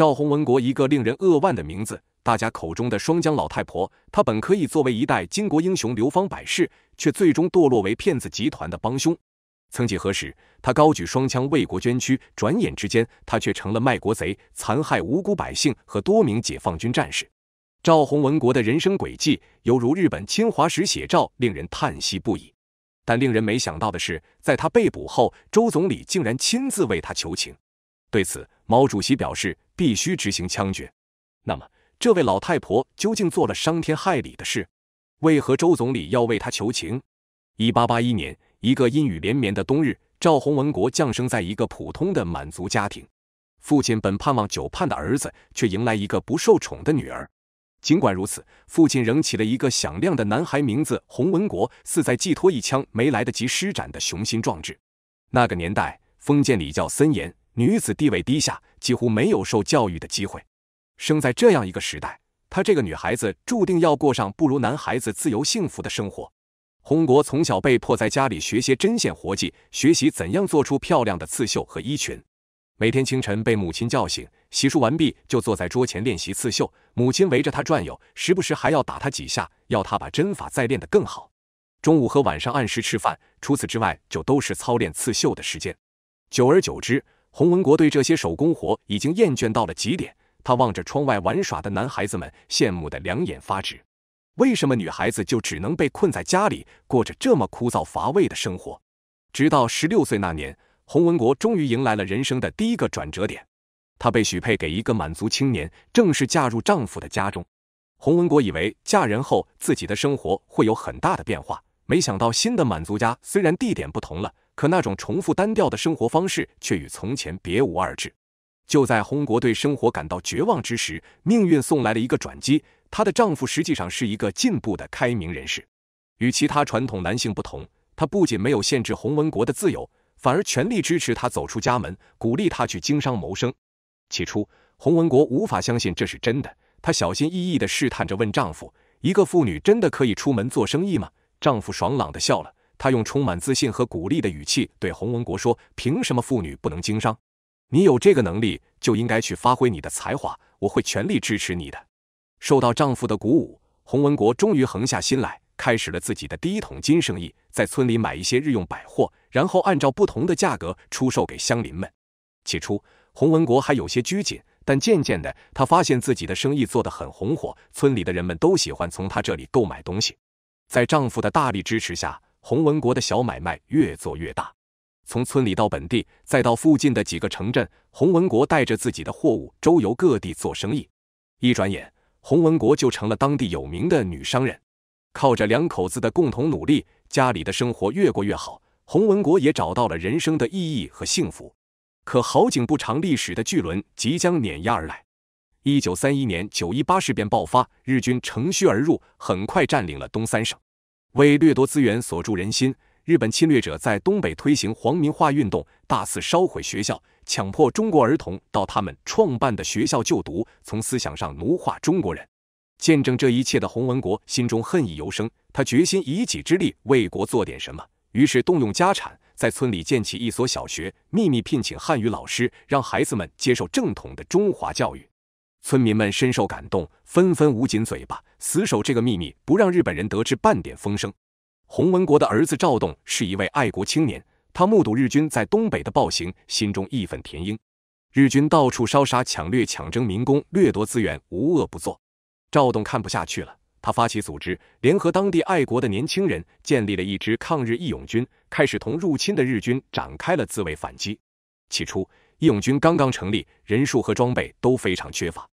赵洪文国，一个令人扼腕的名字，大家口中的“双江老太婆”，她本可以作为一代巾帼英雄流芳百世，却最终堕落为骗子集团的帮凶。曾几何时，她高举双枪为国捐躯，转眼之间，她却成了卖国贼，残害无辜百姓和多名解放军战士。赵洪文国的人生轨迹犹如日本侵华史写照，令人叹息不已。但令人没想到的是，在他被捕后，周总理竟然亲自为他求情。对此，毛主席表示必须执行枪决。那么，这位老太婆究竟做了伤天害理的事？为何周总理要为她求情？一八八一年，一个阴雨连绵的冬日，赵洪文国降生在一个普通的满族家庭。父亲本盼望久盼的儿子，却迎来一个不受宠的女儿。尽管如此，父亲仍起了一个响亮的男孩名字——洪文国，似在寄托一腔没来得及施展的雄心壮志。那个年代，封建礼教森严。女子地位低下，几乎没有受教育的机会。生在这样一个时代，她这个女孩子注定要过上不如男孩子自由幸福的生活。红国从小被迫在家里学些针线活计，学习怎样做出漂亮的刺绣和衣裙。每天清晨被母亲叫醒，洗漱完毕就坐在桌前练习刺绣。母亲围着她转悠，时不时还要打她几下，要她把针法再练得更好。中午和晚上按时吃饭，除此之外就都是操练刺绣的时间。久而久之，洪文国对这些手工活已经厌倦到了极点，他望着窗外玩耍的男孩子们，羡慕的两眼发直。为什么女孩子就只能被困在家里，过着这么枯燥乏味的生活？直到十六岁那年，洪文国终于迎来了人生的第一个转折点，她被许配给一个满族青年，正式嫁入丈夫的家中。洪文国以为嫁人后自己的生活会有很大的变化，没想到新的满族家虽然地点不同了。可那种重复单调的生活方式却与从前别无二致。就在洪国对生活感到绝望之时，命运送来了一个转机。她的丈夫实际上是一个进步的开明人士，与其他传统男性不同，他不仅没有限制洪文国的自由，反而全力支持她走出家门，鼓励她去经商谋生。起初，洪文国无法相信这是真的，她小心翼翼地试探着问丈夫：“一个妇女真的可以出门做生意吗？”丈夫爽朗地笑了。她用充满自信和鼓励的语气对洪文国说：“凭什么妇女不能经商？你有这个能力，就应该去发挥你的才华，我会全力支持你的。”受到丈夫的鼓舞，洪文国终于横下心来，开始了自己的第一桶金生意，在村里买一些日用百货，然后按照不同的价格出售给乡邻们。起初，洪文国还有些拘谨，但渐渐的，他发现自己的生意做得很红火，村里的人们都喜欢从他这里购买东西。在丈夫的大力支持下，洪文国的小买卖越做越大，从村里到本地，再到附近的几个城镇，洪文国带着自己的货物周游各地做生意。一转眼，洪文国就成了当地有名的女商人。靠着两口子的共同努力，家里的生活越过越好。洪文国也找到了人生的意义和幸福。可好景不长，历史的巨轮即将碾压而来。一九三一年九一八事变爆发，日军乘虚而入，很快占领了东三省。为掠夺资源、锁住人心，日本侵略者在东北推行“皇民化”运动，大肆烧毁学校，强迫中国儿童到他们创办的学校就读，从思想上奴化中国人。见证这一切的洪文国心中恨意尤生，他决心以己之力为国做点什么，于是动用家产，在村里建起一所小学，秘密聘请汉语老师，让孩子们接受正统的中华教育。村民们深受感动，纷纷捂紧嘴巴，死守这个秘密，不让日本人得知半点风声。洪文国的儿子赵栋是一位爱国青年，他目睹日军在东北的暴行，心中义愤填膺。日军到处烧杀抢掠，抢征民工，掠夺资源，无恶不作。赵栋看不下去了，他发起组织，联合当地爱国的年轻人，建立了一支抗日义勇军，开始同入侵的日军展开了自卫反击。起初，义勇军刚刚成立，人数和装备都非常缺乏。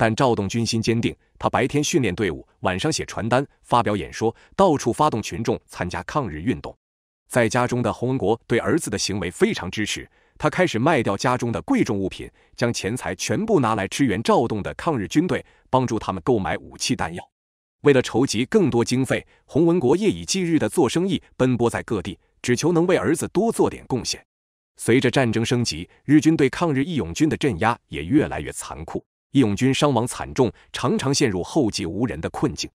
但赵栋军心坚定，他白天训练队伍，晚上写传单、发表演说，到处发动群众参加抗日运动。在家中的洪文国对儿子的行为非常支持，他开始卖掉家中的贵重物品，将钱财全部拿来支援赵栋的抗日军队，帮助他们购买武器弹药。为了筹集更多经费，洪文国夜以继日地做生意，奔波在各地，只求能为儿子多做点贡献。随着战争升级，日军对抗日义勇军的镇压也越来越残酷。义勇军伤亡惨重，常常陷入后继无人的困境。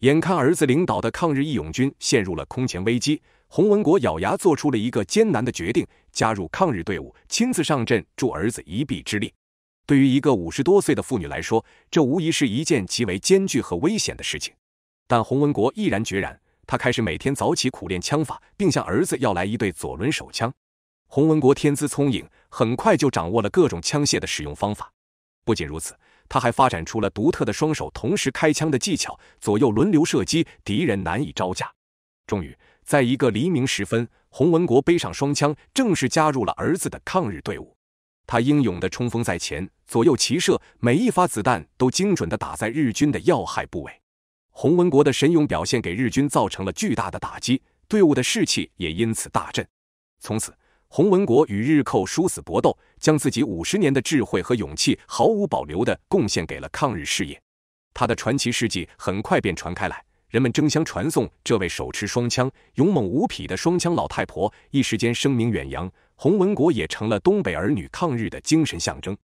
眼看儿子领导的抗日义勇军陷入了空前危机，洪文国咬牙做出了一个艰难的决定：加入抗日队伍，亲自上阵助儿子一臂之力。对于一个五十多岁的妇女来说，这无疑是一件极为艰巨和危险的事情。但洪文国毅然决然，他开始每天早起苦练枪法，并向儿子要来一对左轮手枪。洪文国天资聪颖，很快就掌握了各种枪械的使用方法。不仅如此，他还发展出了独特的双手同时开枪的技巧，左右轮流射击，敌人难以招架。终于，在一个黎明时分，洪文国背上双枪，正式加入了儿子的抗日队伍。他英勇地冲锋在前，左右齐射，每一发子弹都精准地打在日军的要害部位。洪文国的神勇表现给日军造成了巨大的打击，队伍的士气也因此大振。从此，洪文国与日寇殊死搏斗，将自己五十年的智慧和勇气毫无保留地贡献给了抗日事业。他的传奇事迹很快便传开来，人们争相传颂这位手持双枪、勇猛无匹的双枪老太婆。一时间声名远扬，洪文国也成了东北儿女抗日的精神象征。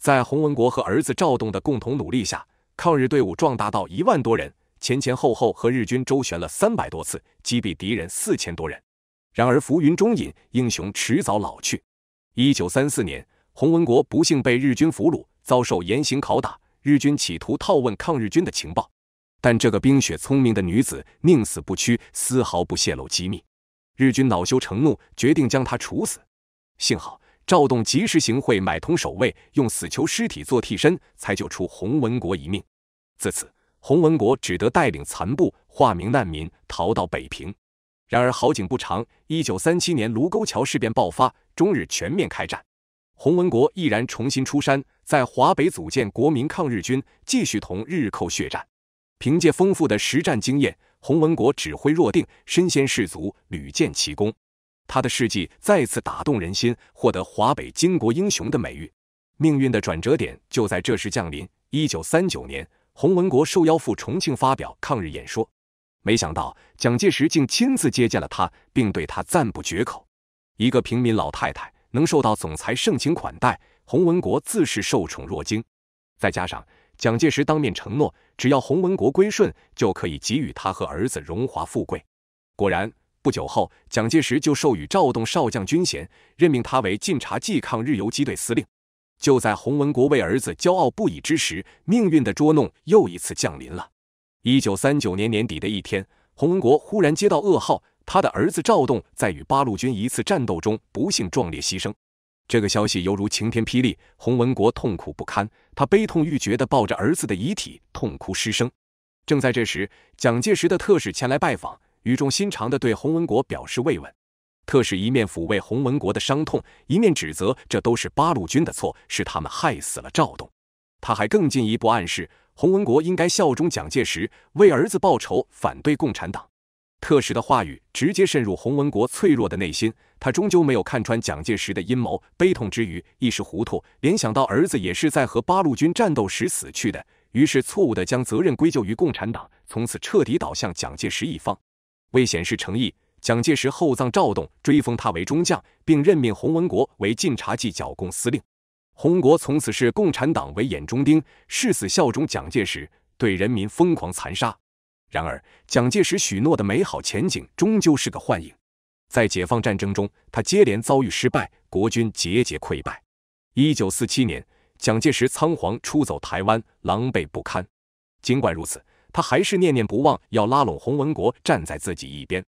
在洪文国和儿子赵栋的共同努力下，抗日队伍壮大到一万多人，前前后后和日军周旋了三百多次，击毙敌人四千多人。然而，浮云终隐，英雄迟早老去。一九三四年，洪文国不幸被日军俘虏，遭受严刑拷打。日军企图套问抗日军的情报，但这个冰雪聪明的女子宁死不屈，丝毫不泄露机密。日军恼羞成怒，决定将她处死。幸好赵栋及时行贿买通守卫，用死囚尸体做替身，才救出洪文国一命。自此，洪文国只得带领残部化名难民，逃到北平。然而好景不长，一九三七年卢沟桥事变爆发，中日全面开战。洪文国毅然重新出山，在华北组建国民抗日军，继续同日寇血战。凭借丰富的实战经验，洪文国指挥若定，身先士卒，屡建奇功。他的事迹再次打动人心，获得华北巾帼英雄的美誉。命运的转折点就在这时降临。一九三九年，洪文国受邀赴重庆发表抗日演说。没想到蒋介石竟亲自接见了他，并对他赞不绝口。一个平民老太太能受到总裁盛情款待，洪文国自是受宠若惊。再加上蒋介石当面承诺，只要洪文国归顺，就可以给予他和儿子荣华富贵。果然，不久后蒋介石就授予赵栋少将军衔，任命他为晋察冀抗日游击队司令。就在洪文国为儿子骄傲不已之时，命运的捉弄又一次降临了。一九三九年年底的一天，洪文国忽然接到噩耗，他的儿子赵栋在与八路军一次战斗中不幸壮烈牺牲。这个消息犹如晴天霹雳，洪文国痛苦不堪，他悲痛欲绝的抱着儿子的遗体痛哭失声。正在这时，蒋介石的特使前来拜访，语重心长的对洪文国表示慰问。特使一面抚慰洪文国的伤痛，一面指责这都是八路军的错，是他们害死了赵栋。他还更进一步暗示。洪文国应该效忠蒋介石，为儿子报仇，反对共产党。特使的话语直接渗入洪文国脆弱的内心，他终究没有看穿蒋介石的阴谋。悲痛之余，一时糊涂，联想到儿子也是在和八路军战斗时死去的，于是错误的将责任归咎于共产党，从此彻底倒向蒋介石一方。为显示诚意，蒋介石厚葬赵栋，追封他为中将，并任命洪文国为晋察冀剿共司令。洪国从此视共产党为眼中钉，誓死效忠蒋介石，对人民疯狂残杀。然而，蒋介石许诺的美好前景终究是个幻影。在解放战争中，他接连遭遇失败，国军节节溃败。一九四七年，蒋介石仓皇出走台湾，狼狈不堪。尽管如此，他还是念念不忘要拉拢洪文国站在自己一边。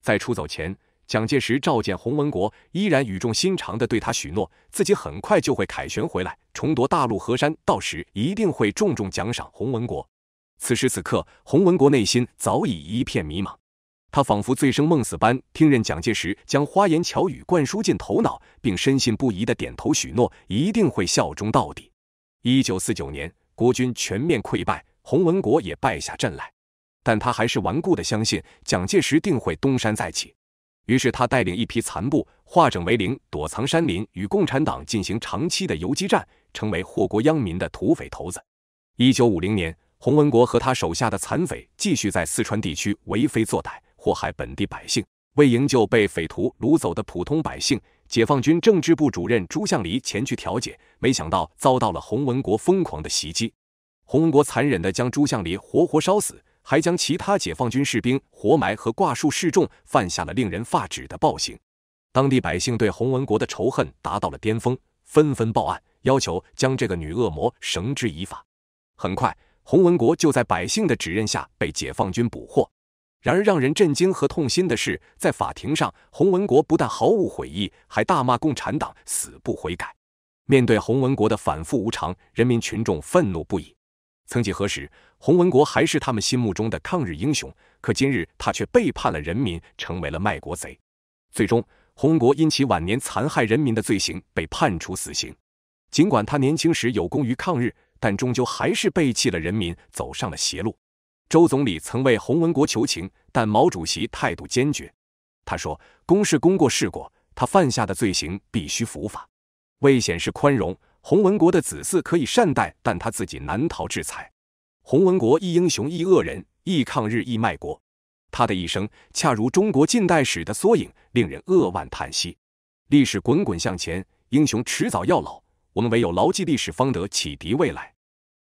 在出走前，蒋介石召见洪文国，依然语重心长地对他许诺，自己很快就会凯旋回来，重夺大陆河山，到时一定会重重奖赏洪文国。此时此刻，洪文国内心早已一片迷茫，他仿佛醉生梦死般听任蒋介石将花言巧语灌输进头脑，并深信不疑地点头许诺，一定会效忠到底。一九四九年，国军全面溃败，洪文国也败下阵来，但他还是顽固地相信蒋介石定会东山再起。于是他带领一批残部，化整为零，躲藏山林，与共产党进行长期的游击战，成为祸国殃民的土匪头子。一九五零年，洪文国和他手下的残匪继续在四川地区为非作歹，祸害本地百姓。为营救被匪徒掳走的普通百姓，解放军政治部主任朱向黎前去调解，没想到遭到了洪文国疯狂的袭击。洪文国残忍地将朱向黎活活烧死。还将其他解放军士兵活埋和挂树示众，犯下了令人发指的暴行。当地百姓对洪文国的仇恨达到了巅峰，纷纷报案，要求将这个女恶魔绳之以法。很快，洪文国就在百姓的指认下被解放军捕获。然而，让人震惊和痛心的是，在法庭上，洪文国不但毫无悔意，还大骂共产党，死不悔改。面对洪文国的反复无常，人民群众愤怒不已。曾几何时，洪文国还是他们心目中的抗日英雄，可今日他却背叛了人民，成为了卖国贼。最终，洪文国因其晚年残害人民的罪行被判处死刑。尽管他年轻时有功于抗日，但终究还是背弃了人民，走上了邪路。周总理曾为洪文国求情，但毛主席态度坚决。他说：“公是公过是过，他犯下的罪行必须伏法。”为显示宽容。洪文国的子嗣可以善待，但他自己难逃制裁。洪文国，一英雄，一恶人，一抗日，一卖国。他的一生恰如中国近代史的缩影，令人扼腕叹息。历史滚滚向前，英雄迟早要老。我们唯有牢记历史，方得启迪未来。